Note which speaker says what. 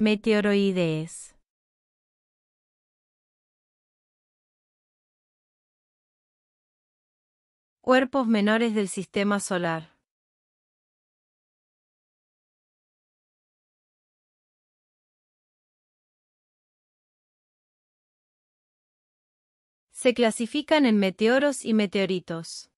Speaker 1: Meteoroides. Cuerpos menores del Sistema Solar. Se clasifican en meteoros y meteoritos.